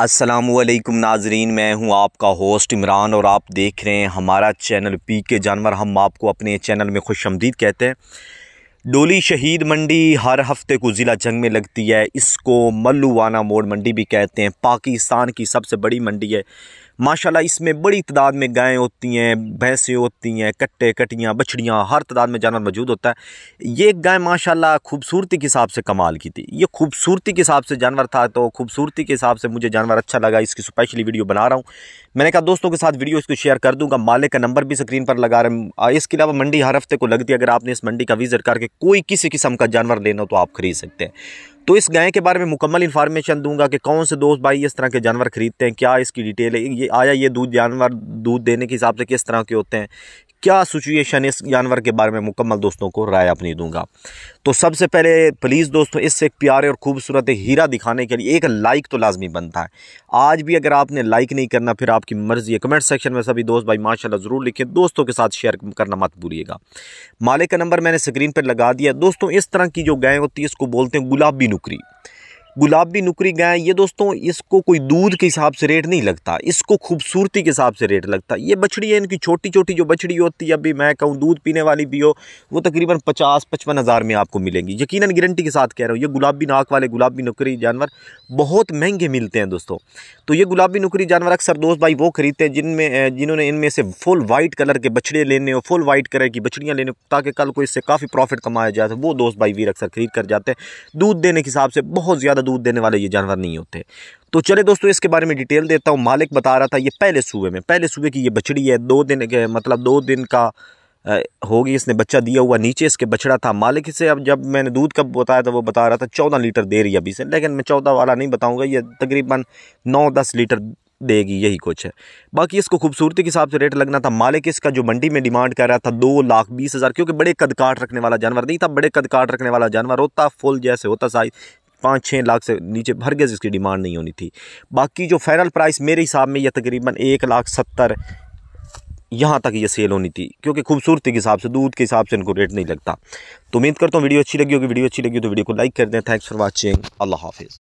असलम नाजरीन मैं हूं आपका होस्ट इमरान और आप देख रहे हैं हमारा चैनल पी के जानवर हम आपको अपने चैनल में खुश आमदीद कहते हैं डोली शहीद मंडी हर हफ्ते को ज़िला जंग में लगती है इसको मल्लूवाना मोड़ मंडी भी कहते हैं पाकिस्तान की सबसे बड़ी मंडी है माशाल्लाह इसमें बड़ी तादाद में गायें होती हैं भैंसें होती हैं कट्टे कटियाँ बछड़ियाँ हर तादाद में जानवर मौजूद होता है ये गाय माशाल्लाह खूबसूरती के हिसाब से कमाल की थी ये खूबसूरती के हिसाब से जानवर था तो खूबसूरती के हिसाब से मुझे जानवर अच्छा लगा इसकी स्पेशली वीडियो बना रहा हूँ मैंने कहा दोस्तों के साथ वीडियो इसको शेयर कर दूँगा मालिक का नंबर भी स्क्रीन पर लगा रहे हैं इसके अलावा मंडी हर हफ्ते को लगती है अगर आपने इस मंडी का विज़िट करके कोई किसी किस्म का जानवर लेना हो तो आप खरीद सकते हैं तो इस गाय के बारे में मुकम्मल इन्फॉर्मेशन दूंगा कि कौन से दोस्त भाई इस तरह के जानवर ख़रीदते हैं क्या इसकी डिटेल है ये आया ये दूध जानवर दूध देने के हिसाब से किस तरह के होते हैं क्या सिचुएशन इस जानवर के बारे में मुकम्मल दोस्तों को राय अपनी दूंगा तो सबसे पहले प्लीज़ दोस्तों इससे एक प्यारे और खूबसूरत हीरा दिखाने के लिए एक लाइक तो लाजमी बनता है आज भी अगर आपने लाइक नहीं करना फिर आपकी मर्ज़ी है कमेंट सेक्शन में सभी दोस्त भाई माशाल्लाह ज़रूर लिखें दोस्तों के साथ शेयर करना मत भूलिएगा मालिक का नंबर मैंने स्क्रीन पर लगा दिया दोस्तों इस तरह की जो गायें होती है इसको बोलते हैं गुलाबी नुकरी गुलाबी नुकरी गाय ये दोस्तों इसको कोई दूध के हिसाब से रेट नहीं लगता इसको खूबसूरती के हिसाब से रेट लगता ये बछड़ी है इनकी छोटी छोटी जो बछड़ी होती है अभी मैं कहूँ दूध पीने वाली भी हो वो तकरीबन पचास पचपन हज़ार में आपको मिलेंगी यकीन गारंटी के साथ कह रहा हूँ ये गुलाबी नाक वाले गुलाबी नुकरी जानवर बहुत महंगे मिलते हैं दोस्तों तो ये गुलाबी नुकरी जानवर अक्सर दोस्त भाई वो ख़रीदते हैं जिनमें जिन्होंने इनमें से फुल वाइट कलर के बछड़े लेने हो फुल वाइट कलर की बछड़ियाँ लेने ताकि कल को इससे काफ़ी प्रॉफिट कमाया जाए तो वो दोस्त भाई वीर अक्सर खरीद कर जाते हैं दूध देने के हिसाब से बहुत ज़्यादा ज़्यादा दूध देने वाले ये जानवर नहीं होते तो चले दोस्तों इसके बारे में डिटेल देता हूँ मालिक बता रहा था ये पहले सूबे में पहले सूबे की ये बछड़ी है दो दिन के मतलब दो दिन का होगी इसने बच्चा दिया हुआ नीचे इसके बछड़ा था मालिक से अब जब मैंने दूध कब बताया था वो बता रहा था चौदह लीटर दे रही है अभी से लेकिन मैं चौदह वाला नहीं बताऊँगा ये तकरीबन नौ दस लीटर देगी यही कुछ है बाकी इसको खूबसूरती के हिसाब से रेट लगना था मालिक इसका जो मंडी में डिमांड कर रहा था दो लाख बीस हज़ार क्योंकि बड़े कद काट रखने वाला जानवर नहीं था बड़े कद काट रखने वाला जानवर होता फुल जैसे होता साइज पाँच छः लाख से नीचे भर गए इसकी डिमांड नहीं होनी थी बाकी जो फाइनल प्राइस मेरे हिसाब में यह तकरीबन एक लाख सत्तर यहाँ तक ये सेल होनी थी क्योंकि खूबसूरती के हिसाब से दूध के हिसाब से इनको रेट नहीं लगता तो उम्मीद करता हूँ वीडियो अच्छी लगी होगी वीडियो अच्छी लगी हो तो वीडियो को लाइक कर दें थैंक्स फॉर वॉचिंग अल्लाह हाफिज़